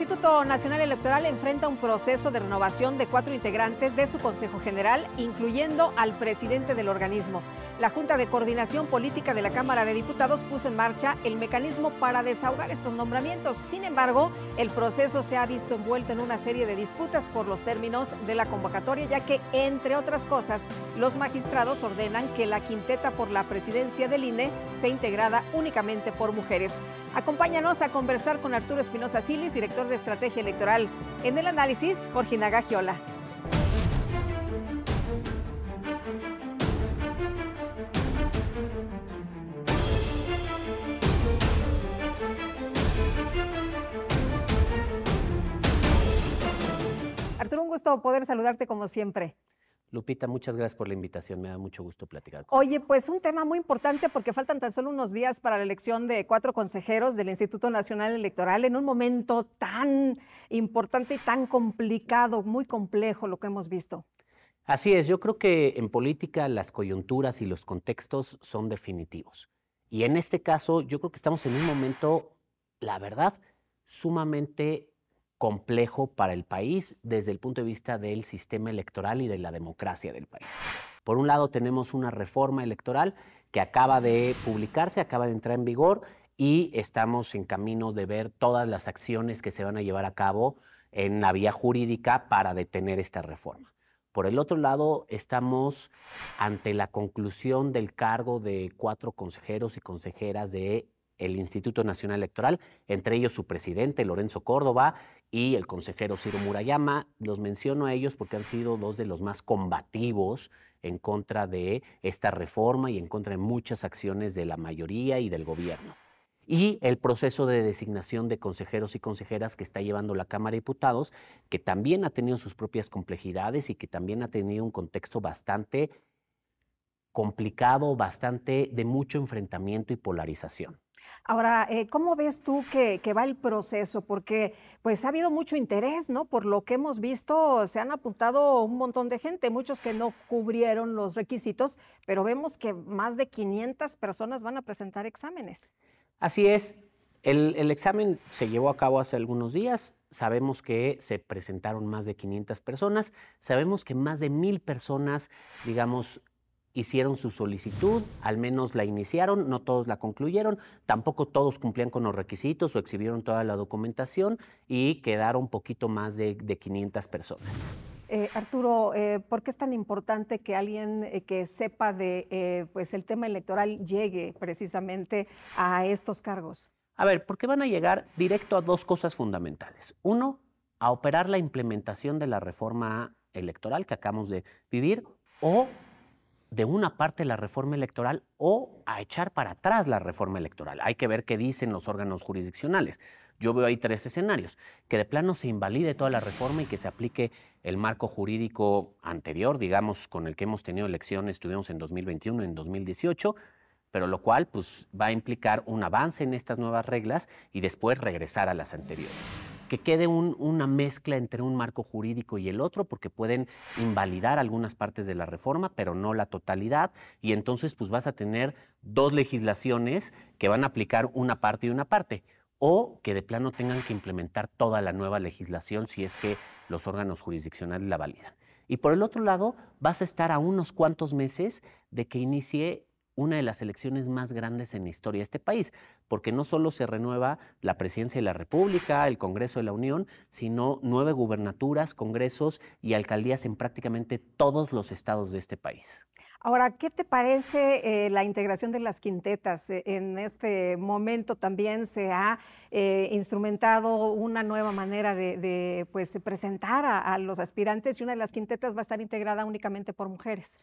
El Instituto Nacional Electoral enfrenta un proceso de renovación de cuatro integrantes de su Consejo General, incluyendo al presidente del organismo la Junta de Coordinación Política de la Cámara de Diputados puso en marcha el mecanismo para desahogar estos nombramientos. Sin embargo, el proceso se ha visto envuelto en una serie de disputas por los términos de la convocatoria, ya que, entre otras cosas, los magistrados ordenan que la quinteta por la presidencia del INE sea integrada únicamente por mujeres. Acompáñanos a conversar con Arturo Espinosa Silis, director de Estrategia Electoral. En el análisis, Jorgina Gagiola. poder saludarte como siempre. Lupita, muchas gracias por la invitación. Me da mucho gusto platicar. Con Oye, pues un tema muy importante porque faltan tan solo unos días para la elección de cuatro consejeros del Instituto Nacional Electoral en un momento tan importante y tan complicado, muy complejo lo que hemos visto. Así es, yo creo que en política las coyunturas y los contextos son definitivos. Y en este caso, yo creo que estamos en un momento, la verdad, sumamente complejo para el país desde el punto de vista del sistema electoral y de la democracia del país. Por un lado tenemos una reforma electoral que acaba de publicarse, acaba de entrar en vigor y estamos en camino de ver todas las acciones que se van a llevar a cabo en la vía jurídica para detener esta reforma. Por el otro lado, estamos ante la conclusión del cargo de cuatro consejeros y consejeras de el Instituto Nacional Electoral, entre ellos su presidente, Lorenzo Córdoba, y el consejero Ciro Murayama. Los menciono a ellos porque han sido dos de los más combativos en contra de esta reforma y en contra de muchas acciones de la mayoría y del gobierno. Y el proceso de designación de consejeros y consejeras que está llevando la Cámara de Diputados, que también ha tenido sus propias complejidades y que también ha tenido un contexto bastante complicado, bastante de mucho enfrentamiento y polarización. Ahora, eh, ¿cómo ves tú que, va el proceso? Porque pues ha habido mucho interés, ¿no? Por lo que hemos visto, se han apuntado un montón de gente, muchos que no cubrieron los requisitos, pero vemos que más de 500 personas van a presentar exámenes. Así es. El, el examen se llevó a cabo hace algunos días. Sabemos que se presentaron más de 500 personas. Sabemos que más de mil personas, digamos, hicieron su solicitud, al menos la iniciaron, no todos la concluyeron, tampoco todos cumplían con los requisitos o exhibieron toda la documentación y quedaron poquito más de, 500 personas. Eh, Arturo, eh, ¿por qué es tan importante que alguien eh, que sepa de pues el tema electoral llegue precisamente a estos cargos? A ver, porque van a llegar directo a dos cosas fundamentales. Uno, a operar la implementación de la reforma electoral que acabamos de vivir o de una parte la reforma electoral o a echar para atrás la reforma electoral. Hay que ver qué dicen los órganos jurisdiccionales. Yo veo ahí tres escenarios, que de plano se invalide toda la reforma y que se aplique el marco jurídico anterior, digamos, con el que hemos tenido elecciones, tuvimos en 2021, en 2018, pero lo cual pues, va a implicar un avance en estas nuevas reglas y después regresar a las anteriores que quede una mezcla entre un marco jurídico y el otro, porque pueden invalidar algunas partes de la reforma, pero no la totalidad, y entonces pues vas a tener dos legislaciones que van a aplicar una parte y una parte o que de plano tengan que implementar toda la nueva legislación si es que los órganos jurisdiccionales la validan. Y por el otro lado, vas a estar a unos cuantos meses de que inicie una de las elecciones más grandes en la historia de este país porque no solo se renueva la presidencia de la República, el Congreso de la Unión, sino nueve gubernaturas, congresos y alcaldías en prácticamente todos los estados de este país. Ahora, ¿qué te parece eh, la integración de las quintetas? Eh, en este momento también se ha eh, instrumentado una nueva manera de, pues, presentar a los aspirantes y una de las quintetas va a estar integrada únicamente por mujeres.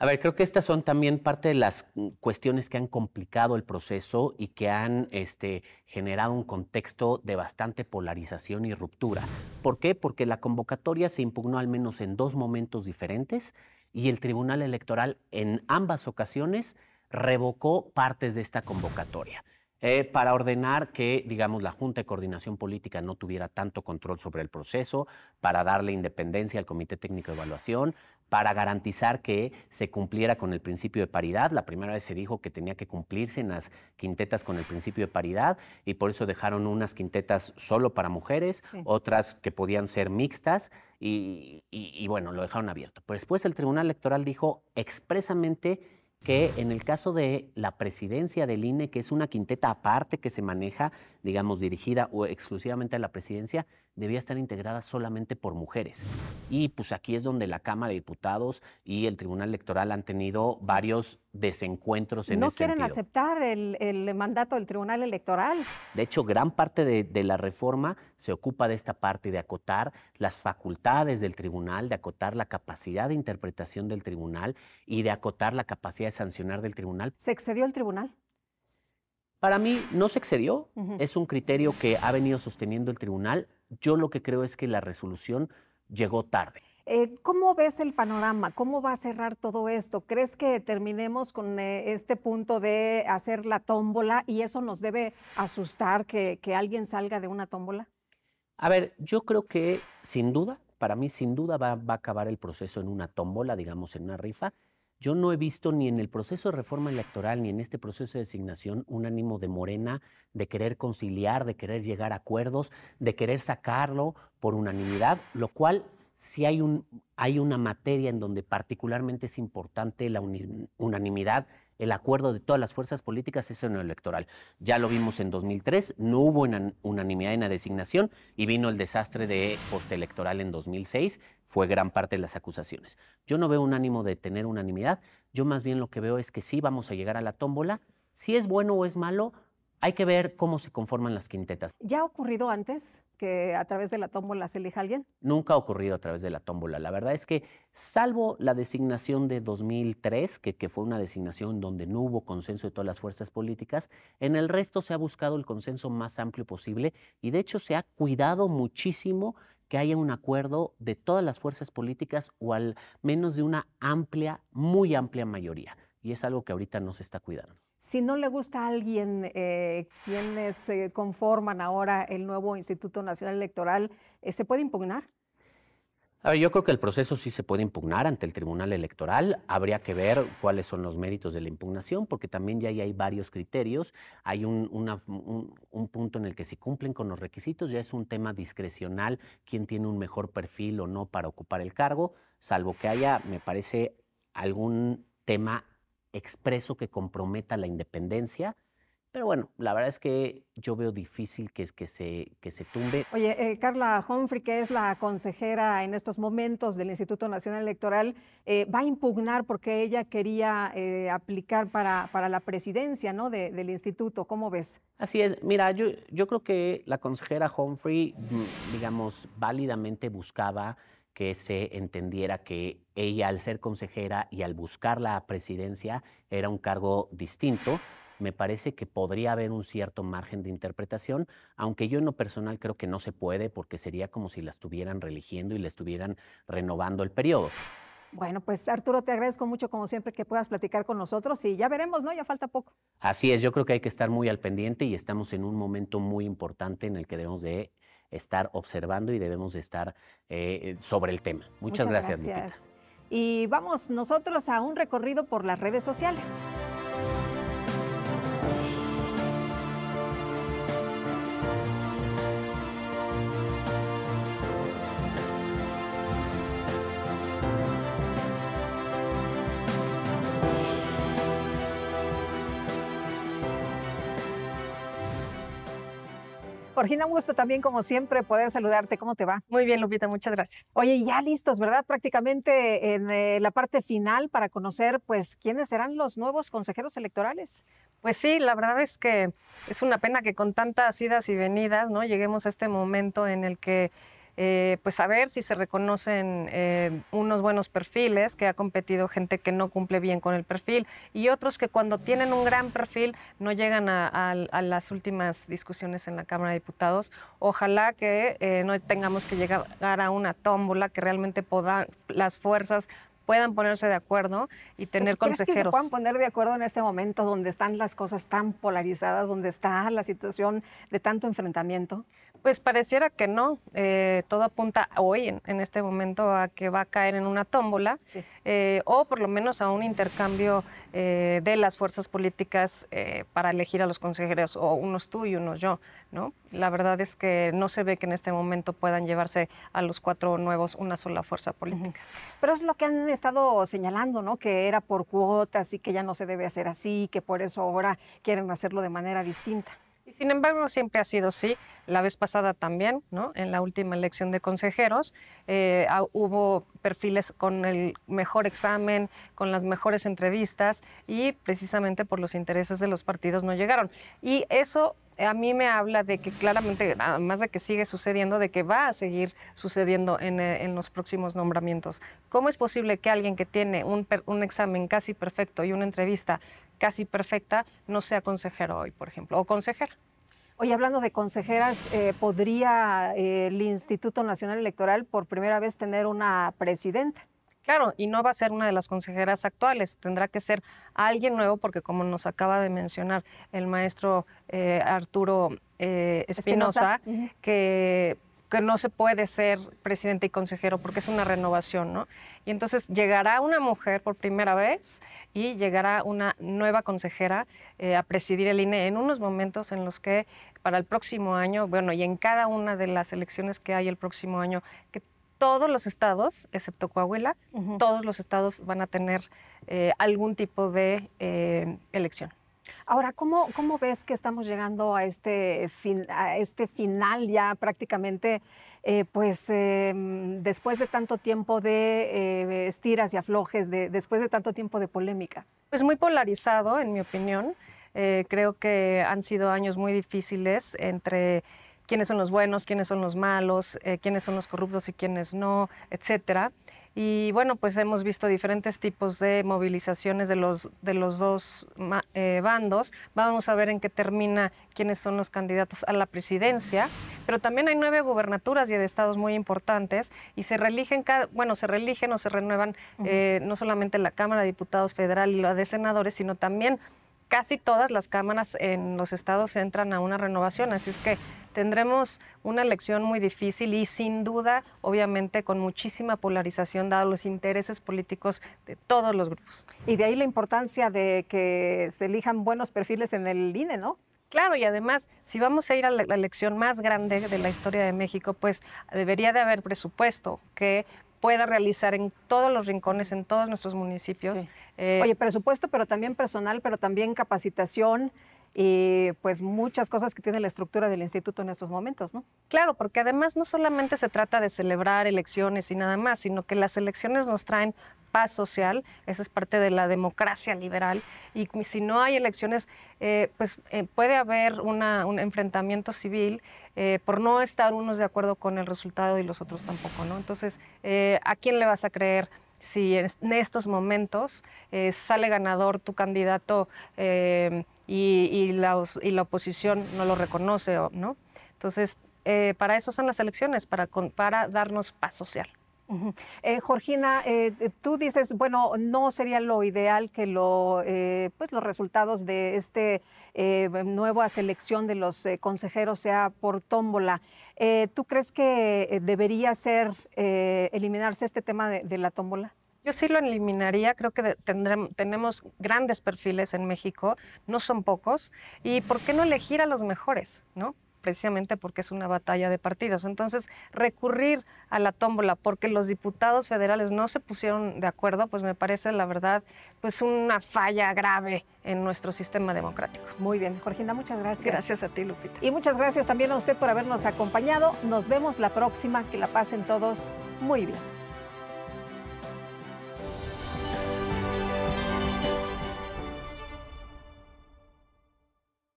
A ver, creo que estas son también parte de las mm, cuestiones que han complicado el proceso y que han este, generado un contexto de bastante polarización y ruptura. ¿Por qué? Porque la convocatoria se impugnó al menos en dos momentos diferentes y el Tribunal Electoral en ambas ocasiones revocó partes de esta convocatoria. Eh, para ordenar que, digamos, la Junta de Coordinación Política no tuviera tanto control sobre el proceso, para darle independencia al Comité Técnico de Evaluación, para garantizar que se cumpliera con el principio de paridad. La primera vez se dijo que tenía que cumplirse en las quintetas con el principio de paridad y por eso dejaron unas quintetas solo para mujeres, otras que podían ser mixtas y, bueno, lo dejaron abierto. Pero después el Tribunal Electoral dijo expresamente que en el caso de la presidencia del INE, que es una quinteta aparte que se maneja, digamos, dirigida o exclusivamente a la presidencia, debía estar integrada solamente por mujeres. Y pues aquí es donde la Cámara de Diputados y el Tribunal Electoral han tenido varios desencuentros en ese sentido. No quieren aceptar el, mandato del Tribunal Electoral. De hecho, gran parte de, la reforma se ocupa de esta parte, de acotar las facultades del tribunal, de acotar la capacidad de interpretación del tribunal y de acotar la capacidad de sancionar del tribunal. ¿Se excedió el tribunal? Para mí no se excedió, es un criterio que ha venido sosteniendo el tribunal yo lo que creo es que la resolución llegó tarde. Eh, ¿Cómo ves el panorama? ¿Cómo va a cerrar todo esto? ¿Crees que terminemos con eh, este punto de hacer la tómbola y eso nos debe asustar que, alguien salga de una tómbola? A ver, yo creo que sin duda, para mí sin duda va, va a acabar el proceso en una tómbola, digamos, en una rifa. Yo no he visto ni en el proceso de reforma electoral ni en este proceso de designación un ánimo de Morena de querer conciliar, de querer llegar a acuerdos, de querer sacarlo por unanimidad, lo cual si hay, un, hay una materia en donde particularmente es importante la unanimidad el acuerdo de todas las fuerzas políticas es en lo electoral. Ya lo vimos en 2003, no hubo unanimidad en la designación y vino el desastre de postelectoral en 2006, fue gran parte de las acusaciones. Yo no veo un ánimo de tener unanimidad, yo más bien lo que veo es que sí vamos a llegar a la tómbola, si es bueno o es malo, hay que ver cómo se conforman las quintetas. ¿Ya ha ocurrido antes? que a través de la tómbola se elija alguien? Nunca ha ocurrido a través de la tómbola. La verdad es que, salvo la designación de 2003, que, que fue una designación donde no hubo consenso de todas las fuerzas políticas, en el resto se ha buscado el consenso más amplio posible y de hecho se ha cuidado muchísimo que haya un acuerdo de todas las fuerzas políticas o al menos de una amplia, muy amplia mayoría. Y es algo que ahorita no se está cuidando. Si no le gusta a alguien, eh, quienes eh, conforman ahora el nuevo Instituto Nacional Electoral, eh, ¿se puede impugnar? A ver, yo creo que el proceso sí se puede impugnar ante el Tribunal Electoral. Habría que ver cuáles son los méritos de la impugnación, porque también ya hay varios criterios. Hay un, un, punto en el que si cumplen con los requisitos ya es un tema discrecional quién tiene un mejor perfil o no para ocupar el cargo, salvo que haya, me parece, algún tema expreso que comprometa la independencia. Pero bueno, la verdad es que yo veo difícil que, que, se, se tumbe. Oye, eh, Carla Humphrey, que es la consejera en estos momentos del Instituto Nacional Electoral, eh, va a impugnar porque ella quería eh, aplicar para, para, la presidencia ¿no? del instituto. ¿Cómo ves? Así es. Mira, yo, yo creo que la consejera Humphrey, mm, digamos, válidamente buscaba que se entendiera que ella al ser consejera y al buscar la presidencia era un cargo distinto. Me parece que podría haber un cierto margen de interpretación, aunque yo en lo personal creo que no se puede porque sería como si la estuvieran religiendo y la estuvieran renovando el periodo. Bueno, pues Arturo, te agradezco mucho como siempre que puedas platicar con nosotros y ya veremos, ¿no? Ya falta poco. Así es, yo creo que hay que estar muy al pendiente y estamos en un momento muy importante en el que debemos de estar observando y debemos estar eh, sobre el tema. Muchas, Muchas gracias. Y vamos nosotros a un recorrido por las redes sociales. Georgina, un gusto también, como siempre, poder saludarte. ¿Cómo te va? Muy bien, Lupita, muchas gracias. Oye, ya listos, ¿verdad? Prácticamente en eh, la parte final para conocer, pues, quiénes serán los nuevos consejeros electorales. Pues sí, la verdad es que es una pena que con tantas idas y venidas, ¿no? Lleguemos a este momento en el que eh, pues ver si se reconocen eh, unos buenos perfiles, que ha competido gente que no cumple bien con el perfil y otros que cuando tienen un gran perfil no llegan a, las últimas discusiones en la Cámara de Diputados. Ojalá que eh, no tengamos que llegar a una tómbola, que realmente las fuerzas puedan ponerse de acuerdo y tener consejeros. ¿Crees que se puedan poner de acuerdo en este momento donde están las cosas tan polarizadas, donde está la situación de tanto enfrentamiento? Pues pareciera que no. Eh, todo apunta hoy, en, este momento, a que va a caer en una tómbola eh, o por lo menos a un intercambio eh, de las fuerzas políticas para elegir a los consejeros, o unos tú y unos yo. ¿no? La verdad es que no se ve que en este momento puedan llevarse a los cuatro nuevos una sola fuerza política. Pero es lo que han estado señalando, ¿no? que era por cuotas y que ya no se debe hacer así, que por eso ahora quieren hacerlo de manera distinta. Y sin embargo, siempre ha sido así. La vez pasada también, ¿no? en la última elección de consejeros, eh, hubo perfiles con el mejor examen, con las mejores entrevistas y precisamente por los intereses de los partidos no llegaron. Y eso a mí me habla de que claramente, además de que sigue sucediendo, de que va a seguir sucediendo en, eh, los próximos nombramientos. ¿Cómo es posible que alguien que tiene un, un examen casi perfecto y una entrevista casi perfecta no sea consejero hoy, por ejemplo, o consejera. Hoy, hablando de consejeras, eh, ¿podría eh, el Instituto Nacional Electoral por primera vez tener una presidenta? Claro, y no va a ser una de las consejeras actuales, tendrá que ser alguien nuevo, porque como nos acaba de mencionar el maestro eh, Arturo Espinosa, que que no se puede ser presidente y consejero porque es una renovación, ¿no? Y entonces llegará una mujer por primera vez y llegará una nueva consejera eh, a presidir el INE en unos momentos en los que para el próximo año, bueno, y en cada una de las elecciones que hay el próximo año, que todos los estados, excepto Coahuila, todos los estados van a tener eh, algún tipo de eh, elección. Ahora, ¿cómo, ves que estamos llegando a este, fin, a este final ya prácticamente, eh, pues eh, después de tanto tiempo de eh, estiras y aflojes, después de tanto tiempo de polémica? Pues muy polarizado, en mi opinión. creo que han sido años muy difíciles entre quiénes son los buenos, quiénes son los malos, quiénes son los corruptos y quiénes no, etcétera. Y bueno, pues hemos visto diferentes tipos de movilizaciones de los, de los dos eh, bandos. Vamos a ver en qué termina quiénes son los candidatos a la presidencia. Pero también hay nueve gubernaturas y de estados muy importantes y se reeligen, cada, bueno, se reeligen o se renuevan eh, no solamente la Cámara de Diputados Federal y la de Senadores, sino también casi todas las cámaras en los estados entran a una renovación. Así es que tendremos una elección muy difícil y sin duda, obviamente, con muchísima polarización, dado los intereses políticos de todos los grupos. Y de ahí la importancia de que se elijan buenos perfiles en el INE, ¿no? Claro, y además, si vamos a ir a la elección más grande de la historia de México, pues debería de haber presupuesto que pueda realizar en todos los rincones, en todos nuestros municipios. Eh, Oye, presupuesto, pero también personal, pero también capacitación, y eh, pues muchas cosas que tiene la estructura del instituto en estos momentos, ¿no? Claro, porque además no solamente se trata de celebrar elecciones y nada más, sino que las elecciones nos traen paz social, esa es parte de la democracia liberal, y si no hay elecciones, eh, pues eh, puede haber un enfrentamiento civil por no estar unos de acuerdo con el resultado y los otros tampoco, ¿no? Entonces, ¿a quién le vas a creer? Si en estos momentos sale ganador tu candidato y, la, oposición no lo reconoce, ¿no? Entonces, eh, para eso son las elecciones, para, para darnos paz social. Jorgina, eh, eh, tú dices, bueno, no sería lo ideal que lo, pues, los resultados de esta nueva selección de los consejeros sea por tómbola. ¿Tú crees que debería ser eliminarse este tema de la tómbola? Yo sí lo eliminaría, creo que tenemos grandes perfiles en México, no son pocos, y ¿por qué no elegir a los mejores? ¿no? precisamente porque es una batalla de partidos. Entonces, recurrir a la tómbola porque los diputados federales no se pusieron de acuerdo, pues me parece, la verdad, pues una falla grave en nuestro sistema democrático. Muy bien, Jorginda, muchas gracias. Gracias a ti, Lupita. Y muchas gracias también a usted por habernos acompañado. Nos vemos la próxima. Que la pasen todos muy bien.